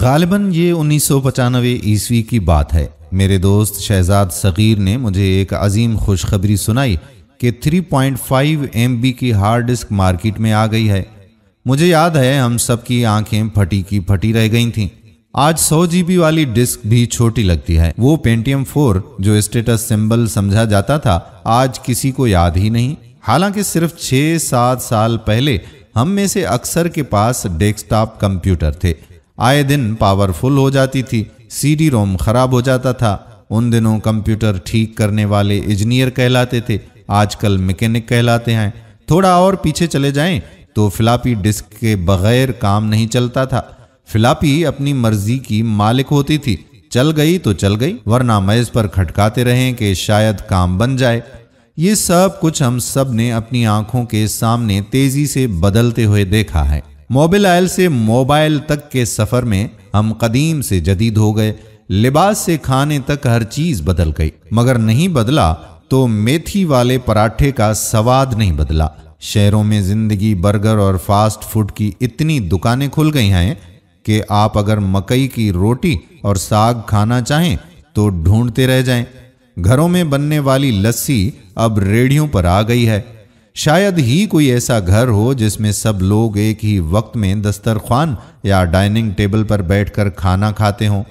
गालिबन ये उन्नीस सौ पचानवे ईस्वी की बात है मेरे दोस्त शहजाद सग़ीर ने मुझे एक अजीम खुशखबरी सुनाई कि 3.5 पॉइंट की हार्ड डिस्क मार्केट में आ गई है मुझे याद है हम सब की आंखें फटी की फटी रह गई थीं आज 100 जीबी वाली डिस्क भी छोटी लगती है वो पेंटियम 4 जो स्टेटस सिंबल समझा जाता था आज किसी को याद ही नहीं हालांकि सिर्फ छः सात साल पहले हम में से अक्सर के पास डेस्कटॉप कंप्यूटर थे आए दिन पावरफुल हो जाती थी सीडी रोम खराब हो जाता था उन दिनों कंप्यूटर ठीक करने वाले इंजीनियर कहलाते थे आजकल मैकेनिक कहलाते हैं थोड़ा और पीछे चले जाएं तो फिलापी डिस्क के बगैर काम नहीं चलता था फिलापी अपनी मर्जी की मालिक होती थी चल गई तो चल गई वरना मैज पर खटकाते रहें कि शायद काम बन जाए ये सब कुछ हम सब ने अपनी आंखों के सामने तेजी से बदलते हुए देखा है मोबिल आयल से मोबाइल तक के सफ़र में हम कदीम से जदीद हो गए लिबास से खाने तक हर चीज़ बदल गई मगर नहीं बदला तो मेथी वाले पराठे का स्वाद नहीं बदला शहरों में ज़िंदगी बर्गर और फास्ट फूड की इतनी दुकानें खुल गई हैं कि आप अगर मकई की रोटी और साग खाना चाहें तो ढूंढते रह जाएं। घरों में बनने वाली लस्सी अब रेडियो पर आ गई है शायद ही कोई ऐसा घर हो जिसमें सब लोग एक ही वक्त में दस्तरखान या डाइनिंग टेबल पर बैठकर खाना खाते हों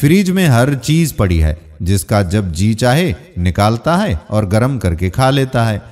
फ्रिज में हर चीज पड़ी है जिसका जब जी चाहे निकालता है और गर्म करके खा लेता है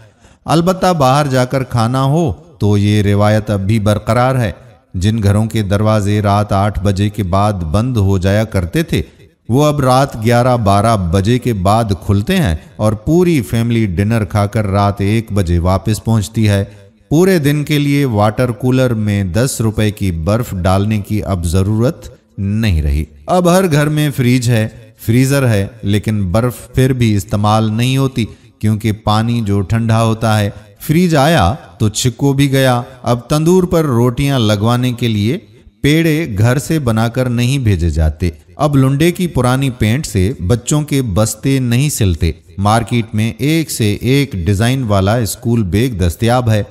अलबत्ता बाहर जाकर खाना हो तो ये रिवायत अब भी बरकरार है जिन घरों के दरवाजे रात आठ बजे के बाद बंद हो जाया करते थे वो अब रात 11-12 बजे के बाद खुलते हैं और पूरी फैमिली डिनर खाकर रात एक बजे वापस पहुंचती है पूरे दिन के लिए वाटर कूलर में दस रुपए की बर्फ डालने की अब जरूरत नहीं रही अब हर घर में फ्रीज है फ्रीजर है लेकिन बर्फ फिर भी इस्तेमाल नहीं होती क्योंकि पानी जो ठंडा होता है फ्रीज आया तो छिको भी गया अब तंदूर पर रोटियां लगवाने के लिए पेड़े घर से बनाकर नहीं भेजे जाते अब लुंडे की पुरानी पेंट से बच्चों के बस्ते नहीं सिलते मार्केट में एक से एक डिज़ाइन वाला स्कूल बैग दस्तियाब है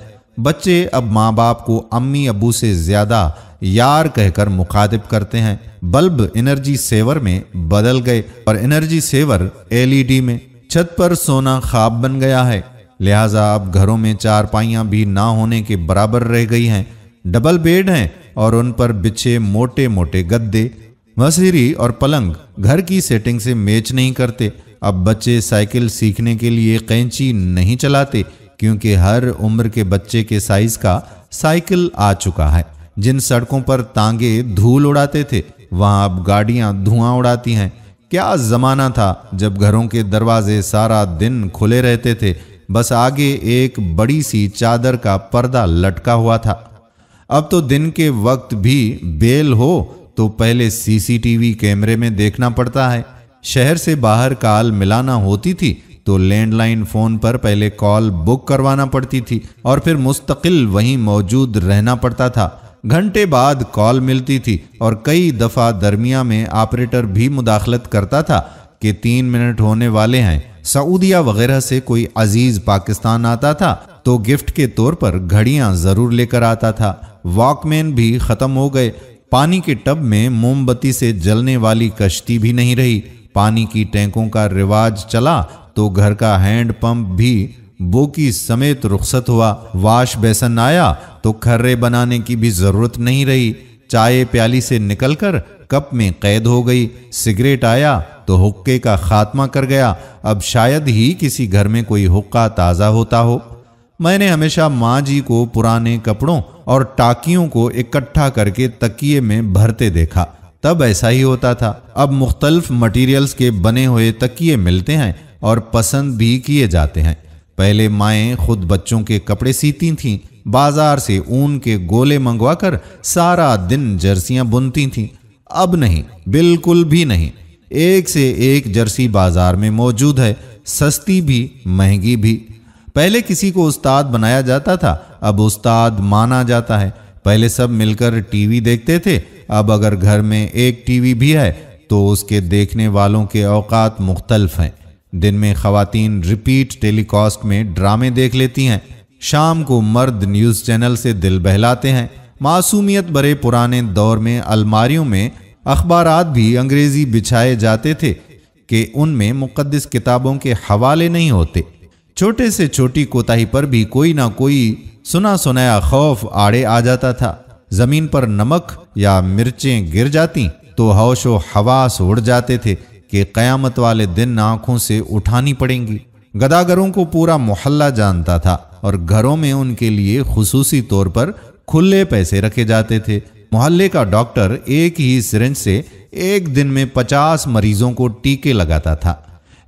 बच्चे अब माँ बाप को अम्मी अबू से ज़्यादा यार कहकर मुखातिब करते हैं बल्ब एनर्जी सेवर में बदल गए और एनर्जी सेवर एलईडी में छत पर सोना खाब बन गया है लिहाजा अब घरों में चारपाइयाँ भी ना होने के बराबर रह गई हैं डबल बेड हैं और उन पर बिछे मोटे मोटे गद्दे मसीरी और पलंग घर की सेटिंग से मैच नहीं करते अब बच्चे साइकिल सीखने के लिए कैंची नहीं चलाते क्योंकि हर उम्र के बच्चे के साइज का साइकिल आ चुका है जिन सड़कों पर तांगे धूल उड़ाते थे वहां अब गाड़ियां धुआं उड़ाती हैं क्या जमाना था जब घरों के दरवाजे सारा दिन खुले रहते थे बस आगे एक बड़ी सी चादर का पर्दा लटका हुआ था अब तो दिन के वक्त भी बेल हो तो पहले सीसीटीवी कैमरे में देखना पड़ता है शहर से बाहर कॉल मिलाना होती थी तो लैंडलाइन फ़ोन पर पहले कॉल बुक करवाना पड़ती थी और फिर मुस्तकिल वहीं मौजूद रहना पड़ता था घंटे बाद कॉल मिलती थी और कई दफ़ा दरमिया में ऑपरेटर भी मुदाखलत करता था कि तीन मिनट होने वाले हैं सऊदिया वगैरह से कोई अजीज पाकिस्तान आता था तो गिफ्ट के तौर पर घड़ियां जरूर लेकर आता था वॉकमैन भी ख़त्म हो गए पानी के टब में मोमबत्ती से जलने वाली कश्ती भी नहीं रही पानी की टैंकों का रिवाज चला तो घर का हैंड पंप भी बोकी समेत रुखसत हुआ वाश बेसन आया तो खर्रे बनाने की भी जरूरत नहीं रही चाय प्याली से निकलकर कप में कैद हो गई सिगरेट आया तो हुक्के का खात्मा कर गया अब शायद ही किसी घर में कोई हुक्का ताज़ा होता हो मैंने हमेशा माँ जी को पुराने कपड़ों और टाकियों को इकट्ठा करके तकिए में भरते देखा तब ऐसा ही होता था अब मुख्तलफ मटेरियल्स के बने हुए तकिए मिलते हैं और पसंद भी किए जाते हैं पहले माएँ खुद बच्चों के कपड़े सीती थीं बाजार से ऊन के गोले मंगवाकर सारा दिन जर्सियाँ बुनती थीं अब नहीं बिल्कुल भी नहीं एक से एक जर्सी बाजार में मौजूद है सस्ती भी महंगी भी पहले किसी को उस्ताद बनाया जाता था अब उस्ताद माना जाता है पहले सब मिलकर टीवी देखते थे अब अगर घर में एक टीवी भी है तो उसके देखने वालों के अवकात मुख्तलफ हैं दिन में खातन रिपीट टेलीकास्ट में ड्रामे देख लेती हैं शाम को मर्द न्यूज़ चैनल से दिल बहलाते हैं मासूमियत भरे पुराने दौर में अलमारियों में अखबार भी अंग्रेज़ी बिछाए जाते थे कि उनमें मुकदस किताबों के हवाले नहीं होते छोटे से छोटी कोताही पर भी कोई ना कोई सुना सुनाया खौफ आड़े आ जाता था जमीन पर नमक या मिर्चें गिर जाती तो होशो हवास उड़ जाते थे कि कयामत वाले दिन आंखों से उठानी पड़ेंगी गदागरों को पूरा मोहल्ला जानता था और घरों में उनके लिए खसूसी तौर पर खुले पैसे रखे जाते थे मोहल्ले का डॉक्टर एक ही सिरिंज से एक दिन में पचास मरीजों को टीके लगाता था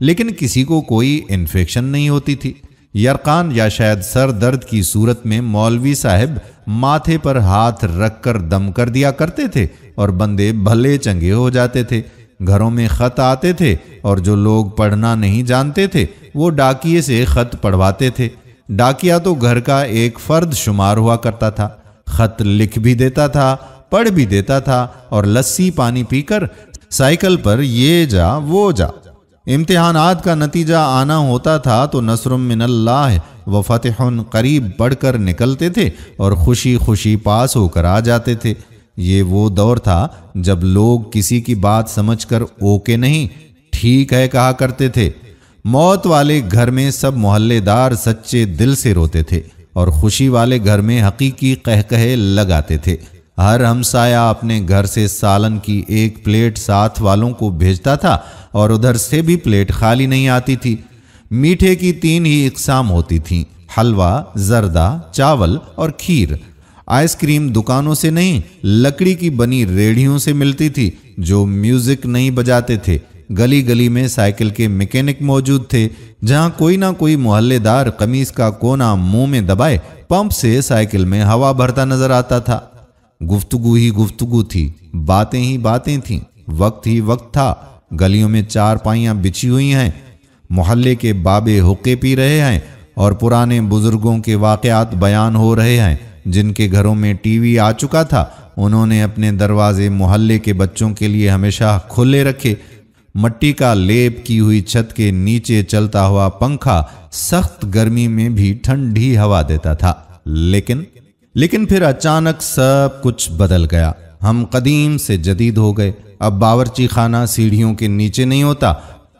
लेकिन किसी को कोई इन्फेक्शन नहीं होती थी यरकान या शायद सर दर्द की सूरत में मौलवी साहब माथे पर हाथ रख कर दम कर दिया करते थे और बंदे भले चंगे हो जाते थे घरों में ख़त आते थे और जो लोग पढ़ना नहीं जानते थे वो डाकिए से ख़त पढ़वाते थे डाकिया तो घर का एक फ़र्द शुमार हुआ करता था ख़त लिख भी देता था पढ़ भी देता था और लस्सी पानी पीकर साइकिल पर ये जा वो जा इम्तहानात का नतीजा आना होता था तो मिनल्ला व फतेह करीब बढ़कर निकलते थे और खुशी खुशी पास होकर आ जाते थे ये वो दौर था जब लोग किसी की बात समझकर ओके नहीं ठीक है कहा करते थे मौत वाले घर में सब मोहल्लेदार सच्चे दिल से रोते थे और खुशी वाले घर में हकीकी कह कहे लगाते थे हर हमसाया अपने घर से सालन की एक प्लेट साथ वालों को भेजता था और उधर से भी प्लेट खाली नहीं आती थी मीठे की तीन ही इकसाम होती थीं हलवा जरदा चावल और खीर आइसक्रीम दुकानों से नहीं लकड़ी की बनी रेड़ियों से मिलती थी जो म्यूजिक नहीं बजाते थे गली गली में साइकिल के मैकेनिक मौजूद थे जहां कोई ना कोई मोहल्लेदार कमीज का कोना मुंह में दबाए पंप से साइकिल में हवा भरता नजर आता था गुफ्तगु ही गुफ्तगु थी बातें ही बातें थीं वक्त ही वक्त था गलियों में चार पाइयाँ बिछी हुई हैं मोहल्ले के बाबे हुक्के पी रहे हैं और पुराने बुजुर्गों के वाक़ात बयान हो रहे हैं जिनके घरों में टीवी आ चुका था उन्होंने अपने दरवाजे मोहल्ले के बच्चों के लिए हमेशा खुले रखे मट्टी का लेप की हुई छत के नीचे चलता हुआ पंखा सख्त गर्मी में भी ठंडी हवा देता था लेकिन लेकिन फिर अचानक सब कुछ बदल गया हम कदीम से जदीद हो गए अब बावरची खाना सीढ़ियों के नीचे नहीं होता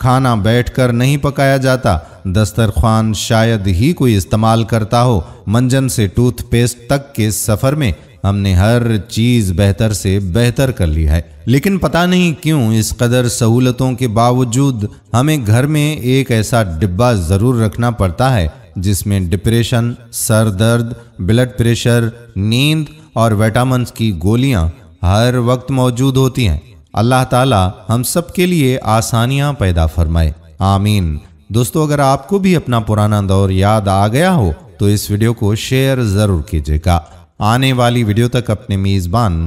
खाना बैठकर नहीं पकाया जाता दस्तरखान शायद ही कोई इस्तेमाल करता हो मंजन से टूथपेस्ट तक के सफ़र में हमने हर चीज़ बेहतर से बेहतर कर ली है लेकिन पता नहीं क्यों इस कदर सहूलतों के बावजूद हमें घर में एक ऐसा डिब्बा ज़रूर रखना पड़ता है जिसमें डिप्रेशन सर दर्द ब्लड प्रेशर नींद और विटामिनस की गोलियां हर वक्त मौजूद होती हैं अल्लाह ताला हम सब के लिए आसानियां पैदा फरमाए आमीन दोस्तों अगर आपको भी अपना पुराना दौर याद आ गया हो तो इस वीडियो को शेयर ज़रूर कीजिएगा आने वाली वीडियो तक अपने मेज़बान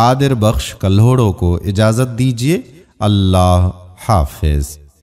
कादिर बख्श कल्होड़ों को इजाज़त दीजिए अल्लाह हाफिज़